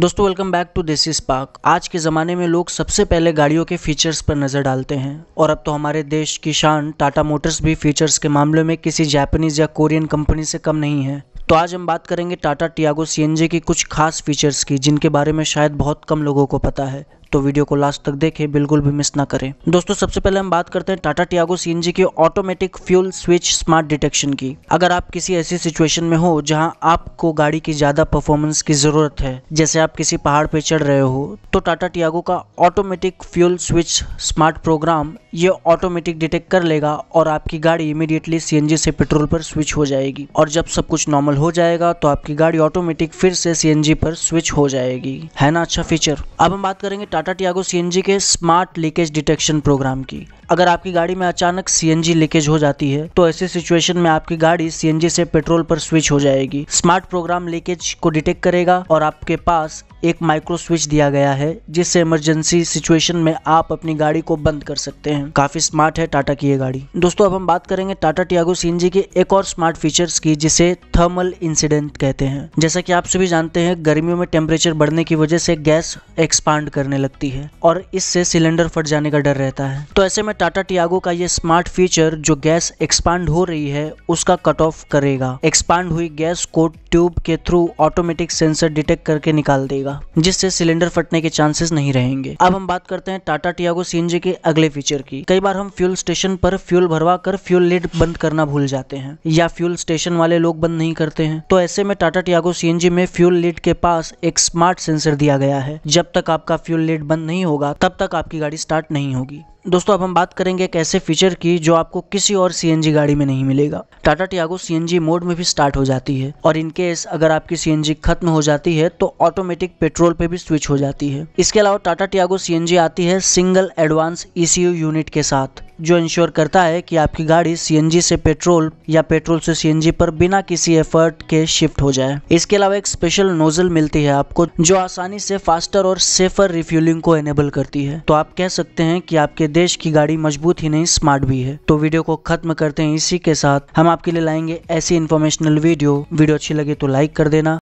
दोस्तों welcome back to Desi Spark आज के ज़माने में लोग सबसे पहले गाड़ियों के फीचर्स पर नज़र डालते हैं और अब तो हमारे देश की शान टाटा मोटर्स भी फीचर्स के मामले में किसी जापानीज़ या कोरियन कंपनी से कम नहीं है तो आज हम बात करेंगे टाटा टियागो सी की कुछ खास फीचर्स की जिनके बारे में शायद बहुत कम लोगों को पता है तो वीडियो को लास्ट तक देखें बिल्कुल भी मिस ना करें दोस्तों सबसे पहले हम बात करते हैं टाटा टियागो सीएनजी की automatic fuel switch smart detection की अगर आप किसी ऐसी सिचुएशन में हो जहां आपको गाड़ी की ज्यादा परफॉर्मेंस की जरूरत है जैसे आप किसी पहाड़ पे चढ़ रहे हो तो टाटा टियागो का automatic fuel switch smart program ये ऑटोमेटिक डिटेक्ट कर लेगा और आपकी गाड़ी इमीडिएटली सीएनजी से पेट्रोल पर स्विच हो जाएगी और जब सब कुछ नॉर्मल हो जाएगा तो आपकी गाड़ी ऑटोमेटिक फिर से सीएनजी पर स्विच हो जाएगी है ना अच्छा फीचर अब हम बात करेंगे टाटा टियागो सीएनजी के स्मार्ट लीकेज डिटेक्शन प्रोग्राम की अगर आपकी गाड़ी में अचानक सी लीकेज हो जाती है तो ऐसे सिचुएशन में आपकी गाड़ी सी से पेट्रोल पर स्विच हो जाएगी स्मार्ट प्रोग्राम लीकेज को डिटेक्ट करेगा और आपके पास एक माइक्रो स्विच दिया गया है जिससे इमरजेंसी सिचुएशन में आप अपनी गाड़ी को बंद कर सकते हैं काफी स्मार्ट है टाटा की ये गाड़ी दोस्तों अब हम बात करेंगे टाटा टियागो सीएनजी के एक और स्मार्ट फीचर्स की जिसे थर्मल इंसिडेंट कहते हैं जैसा कि आप सभी जानते हैं गर्मियों में टेम्परेचर बढ़ने की वजह से गैस एक्सपांड करने लगती है और इससे सिलेंडर फट जाने का डर रहता है तो ऐसे में टाटा टियागो का ये स्मार्ट फीचर जो गैस एक्सपांड हो रही है उसका कट ऑफ करेगा एक्सपांड हुई गैस को ट्यूब के थ्रू ऑटोमेटिक सेंसर डिटेक्ट करके निकाल देगा जिससे सिलेंडर फटने के चांसेस नहीं रहेंगे अब हम बात करते हैं टाटा टियागो सीएनजी के अगले फीचर की कई बार हम फ्यूल स्टेशन पर फ्यूल भरवा कर फ्यूल लिड बंद करना भूल जाते हैं या फ्यूल स्टेशन वाले लोग बंद नहीं करते हैं तो ऐसे में टाटा टियागो सीएनजी में फ्यूल लिड के पास एक स्मार्ट सेंसर दिया गया है जब तक आपका फ्यूल लिड बंद नहीं होगा तब तक आपकी गाड़ी स्टार्ट नहीं होगी दोस्तों अब हम बात करेंगे एक ऐसे फीचर की जो आपको किसी और सी गाड़ी में नहीं मिलेगा टाटा टियागो सी मोड में भी स्टार्ट हो जाती है और इन केस अगर आपकी सी खत्म हो जाती है तो ऑटोमेटिक पेट्रोल पे भी स्विच हो जाती है इसके अलावा टाटा टियागो सी आती है सिंगल एडवांस ई यूनिट के साथ जो इंश्योर करता है कि आपकी गाड़ी सीएनजी से पेट्रोल या पेट्रोल से सीएनजी पर बिना किसी एफर्ट के शिफ्ट हो जाए इसके अलावा एक स्पेशल नोजल मिलती है आपको जो आसानी से फास्टर और सेफर रिफ्यूलिंग को एनेबल करती है तो आप कह सकते हैं कि आपके देश की गाड़ी मजबूत ही नहीं स्मार्ट भी है तो वीडियो को खत्म करते हैं इसी के साथ हम आपके लिए लाएंगे ऐसी इन्फॉर्मेशनल वीडियो वीडियो अच्छी लगे तो लाइक कर देना